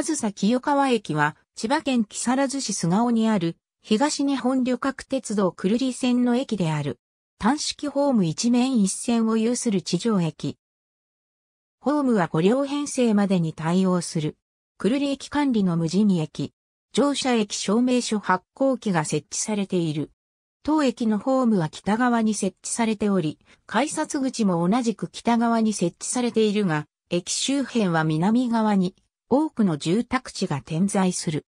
上総清川駅は、千葉県木更津市菅生にある、東日本旅客鉄道久留里線の駅である。単式ホーム一面一線を有する地上駅。ホームは5両編成までに対応する。久留里駅管理の無人駅。乗車駅証明書発行機が設置されている。当駅のホームは北側に設置されており、改札口も同じく北側に設置されているが、駅周辺は南側に多くの住宅地が点在する。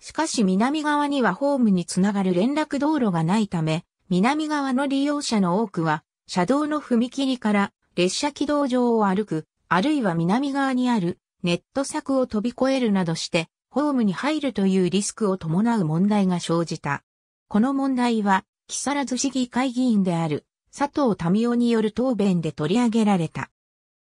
しかし南側にはホームにつながる連絡道路がないため、南側の利用者の多くは、車道の踏切から列車軌道上を歩く、あるいは南側にあるネット柵を飛び越えるなどして、ホームに入るというリスクを伴う問題が生じた。この問題は、木更津市議会議員である佐藤民夫による答弁で取り上げられた。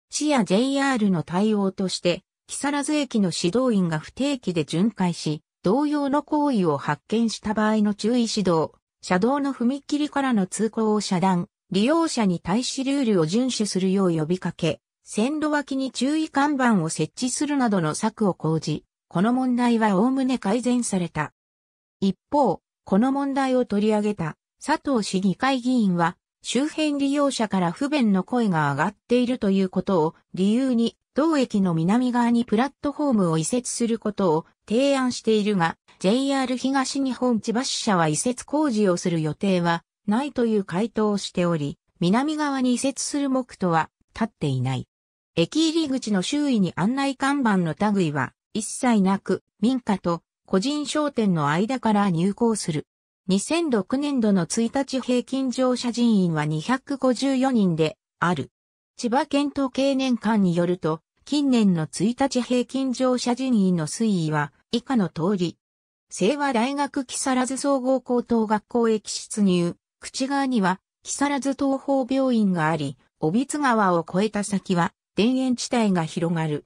市や JR の対応として、木更津駅の指導員が不定期で巡回し、同様の行為を発見した場合の注意指導、車道の踏切からの通行を遮断、利用者に対しルールを遵守するよう呼びかけ、線路脇に注意看板を設置するなどの策を講じ、この問題はおおむね改善された。一方、この問題を取り上げた佐藤市議会議員は、周辺利用者から不便の声が上がっているということを理由に同駅の南側にプラットフォームを移設することを提案しているが、JR 東日本千葉支社は移設工事をする予定はないという回答をしており、南側に移設する目途は立っていない。駅入り口の周囲に案内看板の類は一切なく、民家と個人商店の間から入港する。2006年度の1日平均乗車人員は254人である。千葉県統計年間によると、近年の1日平均乗車人員の推移は以下の通り。清和大学木更津総合高等学校駅出入、口側には木更津東方病院があり、帯津川を越えた先は田園地帯が広がる。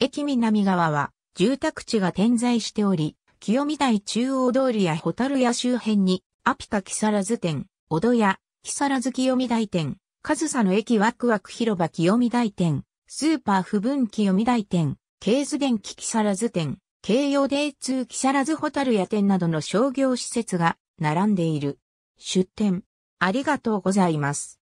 駅南側は住宅地が点在しており、清見台中央通りやホタル屋周辺に、アピカ木更津店、小戸屋、木更津清見台店、上総の駅ワクワク広場清見台店、スーパー不分岐読台店、ケーズ電気木更津店、京葉デ通木更津ホタル屋店などの商業施設が並んでいる。出店。ありがとうございます。